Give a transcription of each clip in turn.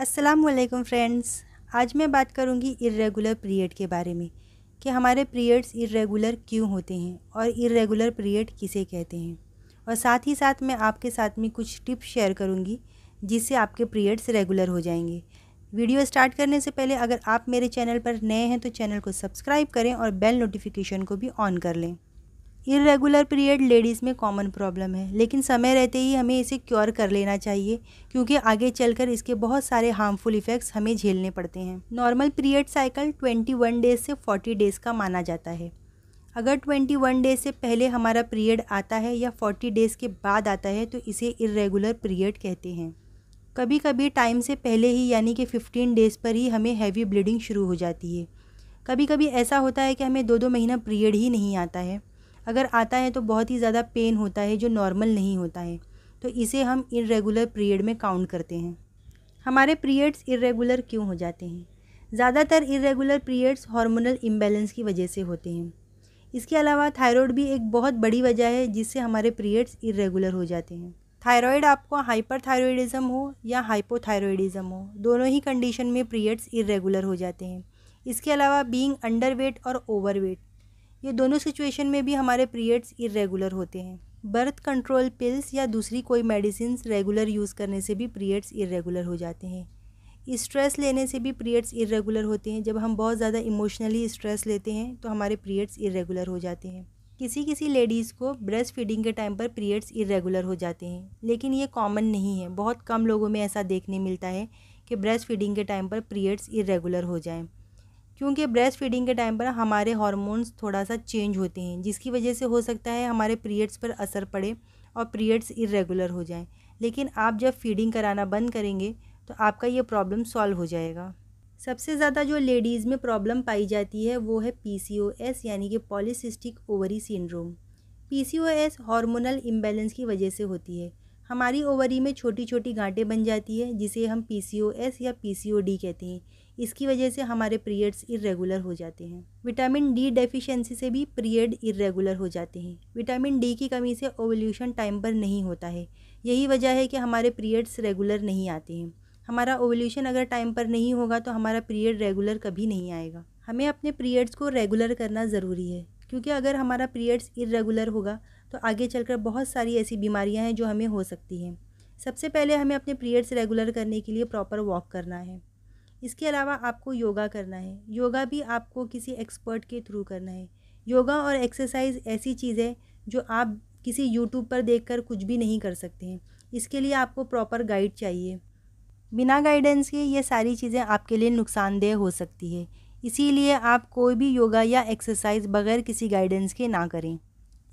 अस्सलाम वालेकुम फ्रेंड्स आज मैं बात करूंगी इरेगुलर पीरियड के बारे में कि हमारे पीरियड्स इरेगुलर क्यों होते हैं और इरेगुलर पीरियड किसे कहते हैं और साथ ही साथ मैं आपके साथ में कुछ टिप्स शेयर करूंगी जिससे आपके पीरियड्स रेगुलर हो जाएंगे वीडियो स्टार्ट करने से पहले अगर आप मेरे चैनल पर नए हैं तो चैनल को सब्सक्राइब करें और बेल नोटिफिकेशन को भी ऑन कर लें इरेगुलर पीरियड लेडीज़ में कॉमन प्रॉब्लम है लेकिन समय रहते ही हमें इसे क्योर कर लेना चाहिए क्योंकि आगे चलकर इसके बहुत सारे हार्मफुल इफ़ेक्ट्स हमें झेलने पड़ते हैं नॉर्मल पीरियड साइकिल 21 डेज से 40 डेज़ का माना जाता है अगर 21 डेज से पहले हमारा पीरियड आता है या 40 डेज़ के बाद आता है तो इसे इरेगुलर पीरियड कहते हैं कभी कभी टाइम से पहले ही यानी कि फ़िफ्टीन डेज़ पर ही हमें हैवी ब्लीडिंग शुरू हो जाती है कभी कभी ऐसा होता है कि हमें दो दो महीना पीरियड ही नहीं आता है अगर आता है तो बहुत ही ज़्यादा पेन होता है जो नॉर्मल नहीं होता है तो इसे हम इरेगुलर पीरियड में काउंट करते हैं हमारे पीरियड्स इरेगुलर क्यों हो जाते हैं ज़्यादातर इरेगुलर पीरियड्स हार्मोनल इम्बेलेंस की वजह से होते हैं इसके अलावा थायराइड भी एक बहुत बड़ी वजह है जिससे हमारे पीरियड्स इरेगुलर हो जाते हैं थायराइड आपको हाइपर हाइपरथायरॉयडिज्म हो या हाइपोथायरॉयडिज्म हो दोनों ही कंडीशन में पीरियड्स इरेगुलर हो जाते हैं इसके अलावा बीइंग अंडरवेट और ओवरवेट ये दोनों सिचुएशन में भी हमारे पीरियड्स इरेगुलर होते हैं बर्थ कंट्रोल पिल्स या दूसरी कोई मेडिसिन रेगुलर यूज़ करने से भी पीरियड्स इरेगुलर हो जाते हैं स्ट्रेस लेने से भी पीरियड्स इरेगुलर होते हैं जब हम बहुत ज़्यादा इमोशनली स्ट्रेस लेते हैं तो हमारे पीरियड्स इरेगुलर हो जाते हैं किसी किसी लेडीज़ को ब्रेस्ट फीडिंग के टाइम पर पीरियड्स इरेगुलर हो जाते हैं लेकिन ये कॉमन नहीं है बहुत कम लोगों में ऐसा देखने मिलता है कि ब्रेस्ट फीडिंग के टाइम पर पीरियड्स इरेगुलर हो जाएँ क्योंकि ब्रेस्ट फीडिंग के टाइम पर हमारे हॉर्मोन्स थोड़ा सा चेंज होते हैं जिसकी वजह से हो सकता है हमारे पीरियड्स पर असर पड़े और पीरियड्स इरेगुलर हो जाएं लेकिन आप जब फीडिंग कराना बंद करेंगे तो आपका ये प्रॉब्लम सॉल्व हो जाएगा सबसे ज़्यादा जो लेडीज़ में प्रॉब्लम पाई जाती है वो है पी यानी कि polycystic ovary syndrome PCOS hormonal imbalance की वजह से होती है हमारी ओवरी में छोटी छोटी गांठें बन जाती है जिसे हम पीसीओएस या पीसीओडी कहते हैं इसकी वजह से हमारे पीरियड्स इरेगुलर हो जाते हैं विटामिन डी डेफिशिएंसी से भी पीरियड इरेगुलर हो जाते हैं विटामिन डी की कमी से ओवल्यूशन टाइम पर नहीं होता है यही वजह है कि हमारे पीरियड्स रेगुलर नहीं आते हैं हमारा ओवल्यूशन अगर टाइम पर नहीं होगा तो हमारा पीरियड रेगुलर कभी नहीं आएगा हमें अपने पीरियड्स को रेगुलर करना ज़रूरी है क्योंकि अगर हमारा पीरियड्स इरेगुलर होगा तो आगे चलकर बहुत सारी ऐसी बीमारियां हैं जो हमें हो सकती हैं सबसे पहले हमें अपने पीरियड्स रेगुलर करने के लिए प्रॉपर वॉक करना है इसके अलावा आपको योगा करना है योगा भी आपको किसी एक्सपर्ट के थ्रू करना है योगा और एक्सरसाइज ऐसी चीज़ है जो आप किसी यूट्यूब पर कर कुछ भी नहीं कर सकते हैं इसके लिए आपको प्रॉपर गाइड चाहिए बिना गाइडेंस के ये सारी चीज़ें आपके लिए नुकसानदेह हो सकती है इसीलिए आप कोई भी योगा या एक्सरसाइज बगैर किसी गाइडेंस के ना करें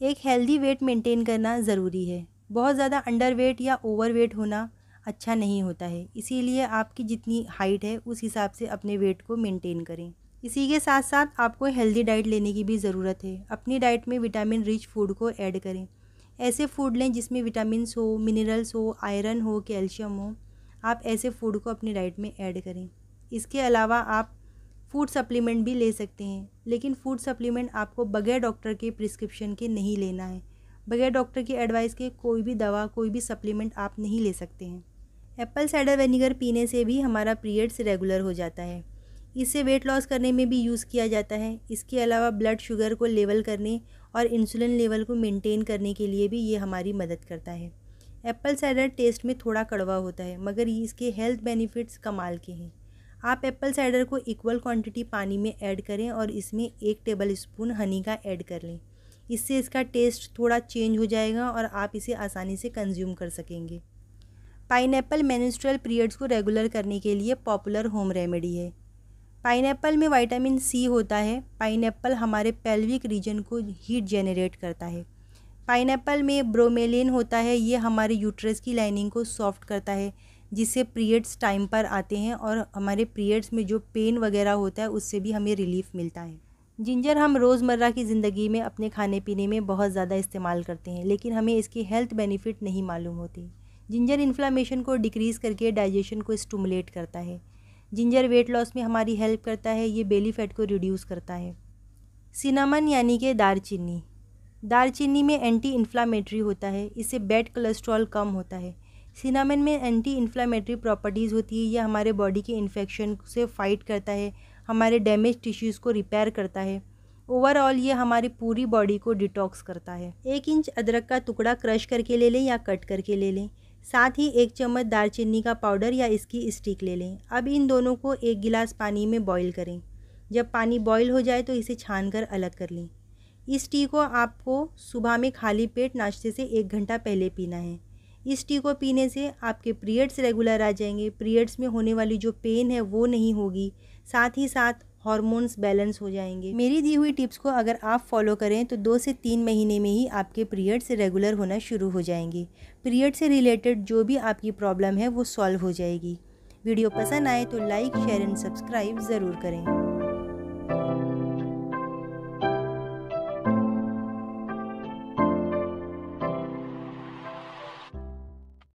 एक हेल्दी वेट मेंटेन करना ज़रूरी है बहुत ज़्यादा अंडर वेट या ओवर वेट होना अच्छा नहीं होता है इसीलिए आपकी जितनी हाइट है उस हिसाब से अपने वेट को मेंटेन करें इसी के साथ साथ आपको हेल्दी डाइट लेने की भी ज़रूरत है अपनी डाइट में विटामिन रिच फूड को ऐड करें ऐसे फूड लें जिसमें विटामिन हो मिनरल्स हो आयरन हो कैल्शियम हो आप ऐसे फूड को अपनी डाइट में ऐड करें इसके अलावा आप फूड सप्लीमेंट भी ले सकते हैं लेकिन फूड सप्लीमेंट आपको बगैर डॉक्टर के प्रिस्क्रिप्शन के नहीं लेना है बगैर डॉक्टर की एडवाइस के कोई भी दवा कोई भी सप्लीमेंट आप नहीं ले सकते हैं एप्पल साइडर वेनीगर पीने से भी हमारा पीरियड्स रेगुलर हो जाता है इसे वेट लॉस करने में भी यूज़ किया जाता है इसके अलावा ब्लड शुगर को लेवल करने और इंसुलिन लेवल को मेंटेन करने के लिए भी ये हमारी मदद करता है एप्पल साइडर टेस्ट में थोड़ा कड़वा होता है मगर इसके हेल्थ बेनिफिट्स कमाल के हैं आप एप्पल साइडर को इक्वल क्वांटिटी पानी में ऐड करें और इसमें एक टेबल स्पून हनी का ऐड कर लें इससे इसका टेस्ट थोड़ा चेंज हो जाएगा और आप इसे आसानी से कंज्यूम कर सकेंगे पाइन एप्पल पीरियड्स को रेगुलर करने के लिए पॉपुलर होम रेमेडी है पाइन में विटामिन सी होता है पाइन हमारे पेल्विक रीजन को हीट जेनरेट करता है पाइन में ब्रोमेलिन होता है ये हमारे यूट्रस की लाइनिंग को सॉफ्ट करता है जिससे पीरियड्स टाइम पर आते हैं और हमारे पीरियड्स में जो पेन वगैरह होता है उससे भी हमें रिलीफ मिलता है जिंजर हम रोज़मर्रा की ज़िंदगी में अपने खाने पीने में बहुत ज़्यादा इस्तेमाल करते हैं लेकिन हमें इसकी हेल्थ बेनिफिट नहीं मालूम होती जिंजर इन्फ्लामेशन को डिक्रीज़ करके डाइजेशन को स्टमुलेट करता है जिंजर वेट लॉस में हमारी हेल्प करता है ये बेली फैट को रिड्यूस करता है सिनामन यानी कि दारचीनी दारचीनी में एंटी इन्फ्लामेटरी होता है इससे बैड कोलेस्ट्रॉल कम होता है सिनामिन में एंटी इन्फ्लामेटरी प्रॉपर्टीज़ होती है यह हमारे बॉडी के इन्फेक्शन से फाइट करता है हमारे डैमेज टिश्यूज़ को रिपेयर करता है ओवरऑल ये हमारी पूरी बॉडी को डिटॉक्स करता है एक इंच अदरक का टुकड़ा क्रश करके ले लें या कट करके ले लें साथ ही एक चम्मच दालचीनी का पाउडर या इसकी स्टिक ले लें अब इन दोनों को एक गिलास पानी में बॉईल करें जब पानी बॉईल हो जाए तो इसे छान कर अलग कर लें इस टी को आपको सुबह में खाली पेट नाश्ते से एक घंटा पहले पीना है इस टी को पीने से आपके पीरियड्स रेगुलर आ जाएंगे पीरियड्स में होने वाली जो पेन है वो नहीं होगी साथ ही साथ हॉर्मोन्स बैलेंस हो जाएंगे मेरी दी हुई टिप्स को अगर आप फॉलो करें तो दो से तीन महीने में ही आपके पीरियड्स रेगुलर होना शुरू हो जाएंगे पीरियड से रिलेटेड जो भी आपकी प्रॉब्लम है वो सॉल्व हो जाएगी वीडियो पसंद आए तो लाइक शेयर एंड सब्सक्राइब ज़रूर करें